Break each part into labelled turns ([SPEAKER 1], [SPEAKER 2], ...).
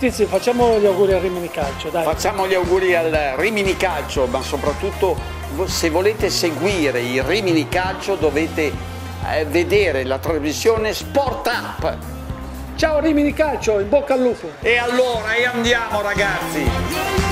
[SPEAKER 1] Tizio, facciamo gli auguri al Rimini Calcio, dai. Facciamo gli auguri al Rimini Calcio, ma soprattutto se volete seguire il Rimini Calcio dovete eh, vedere la trasmissione Sport Up. Ciao Rimini Calcio, in bocca al lupo. E allora, e andiamo ragazzi.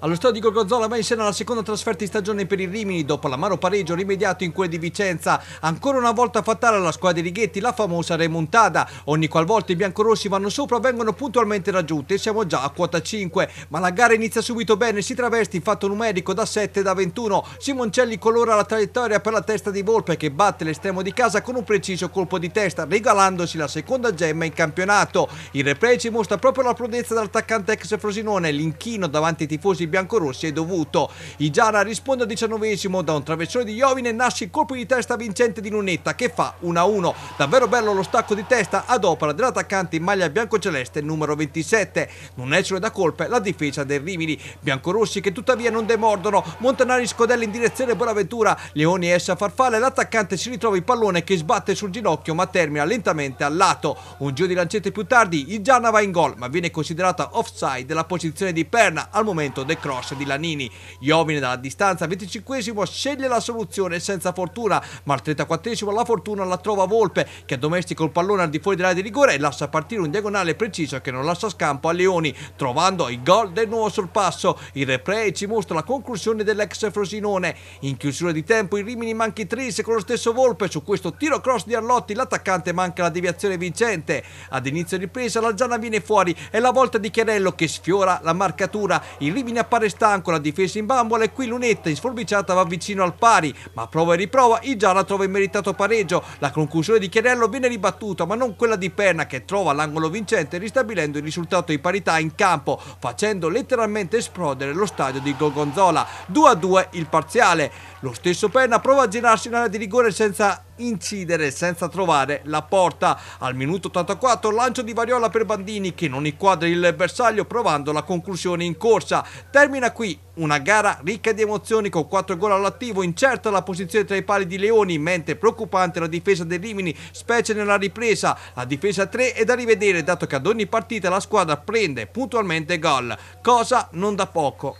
[SPEAKER 1] Allo stadio di Gorgonzola va in scena la seconda trasferta in stagione per il Rimini dopo l'amaro pareggio rimediato in quella di Vicenza. Ancora una volta fatale alla squadra di Righetti la famosa remontada. Ogni qualvolta i biancorossi vanno sopra vengono puntualmente raggiunti e siamo già a quota 5. Ma la gara inizia subito bene, si travesti in fatto numerico da 7 da 21. Simoncelli colora la traiettoria per la testa di Volpe che batte l'estremo di casa con un preciso colpo di testa regalandosi la seconda gemma in campionato. Il replay ci mostra proprio la prodezza dell'attaccante ex Frosinone, l'inchino davanti ai tifosi biancorossi è dovuto. Igiara risponde al diciannovesimo da un traversone di Jovine nasce il colpo di testa vincente di Lunetta che fa 1-1. Davvero bello lo stacco di testa ad opera dell'attaccante in maglia biancoceleste numero 27. Non esce da colpe la difesa del Rimini. Biancorossi che tuttavia non demordono. Montanari scodella in direzione Bonaventura. Leoni esce a farfalle. L'attaccante si ritrova il pallone che sbatte sul ginocchio ma termina lentamente al lato. Un giro di lancette più tardi Igiana va in gol ma viene considerata offside della posizione di Perna al momento del e cross di Lanini. Iovine dalla distanza, 25esimo, sceglie la soluzione senza fortuna, ma al 34esimo la fortuna la trova Volpe che addomestica il pallone al di fuori dell'area di rigore e lascia partire un diagonale preciso che non lascia scampo a Leoni, trovando il gol del nuovo sorpasso. Il replay ci mostra la conclusione dell'ex Frosinone. In chiusura di tempo il Rimini manca i tris con lo stesso Volpe su questo tiro cross di Arlotti, l'attaccante manca la deviazione vincente. Ad inizio ripresa la Giana viene fuori e la volta di Chiarello che sfiora la marcatura. Il Rimini ha appare stanco, la difesa in bambola e qui Lunetta sforbiciata va vicino al pari, ma prova e riprova, il Giara trova il meritato pareggio, la conclusione di Chiarello viene ribattuta ma non quella di Perna che trova l'angolo vincente ristabilendo il risultato di parità in campo, facendo letteralmente esplodere lo stadio di Gorgonzola, 2-2 il parziale. Lo stesso Perna prova a girarsi in area di rigore senza incidere senza trovare la porta. Al minuto 84 lancio di Variola per Bandini che non inquadra il bersaglio provando la conclusione in corsa. Termina qui una gara ricca di emozioni con 4 gol all'attivo, incerta la posizione tra i pali di Leoni, mentre preoccupante la difesa dei Rimini, specie nella ripresa. La difesa 3 è da rivedere dato che ad ogni partita la squadra prende puntualmente gol, cosa non da poco.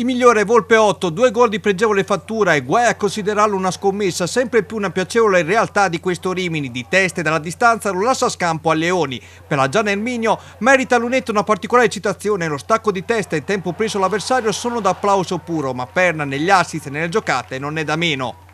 [SPEAKER 1] Il migliore Volpe 8, due gol di pregevole fattura e guai a considerarlo una scommessa, sempre più una piacevole realtà di questo Rimini, di teste dalla distanza lo lascia scampo a Leoni. Per la Gianna Erminio merita Lunetto una particolare citazione, lo stacco di testa e il tempo preso all'avversario sono da applauso puro, ma perna negli assist e nelle giocate non è da meno.